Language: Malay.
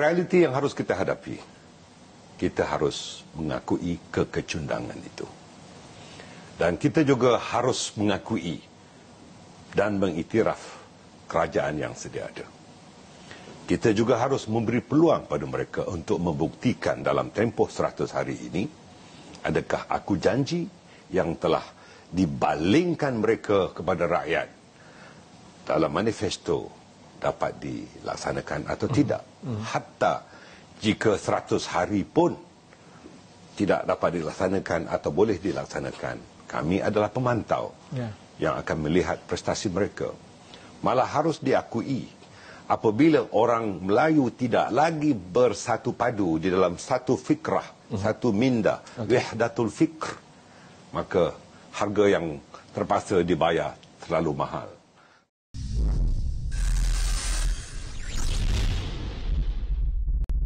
realiti yang harus kita hadapi. Kita harus mengakui kekecundangan itu. Dan kita juga harus mengakui dan mengiktiraf kerajaan yang sedia ada. Kita juga harus memberi peluang pada mereka untuk membuktikan dalam tempoh 100 hari ini adakah aku janji yang telah dibalingkan mereka kepada rakyat dalam manifesto dapat dilaksanakan atau hmm. tidak. Hmm. Hatta jika 100 hari pun tidak dapat dilaksanakan atau boleh dilaksanakan, kami adalah pemantau yeah. yang akan melihat prestasi mereka. Malah harus diakui apabila orang Melayu tidak lagi bersatu padu di dalam satu fikrah, hmm. satu minda, wihdatul fikr, maka harga yang terpaksa dibayar terlalu mahal.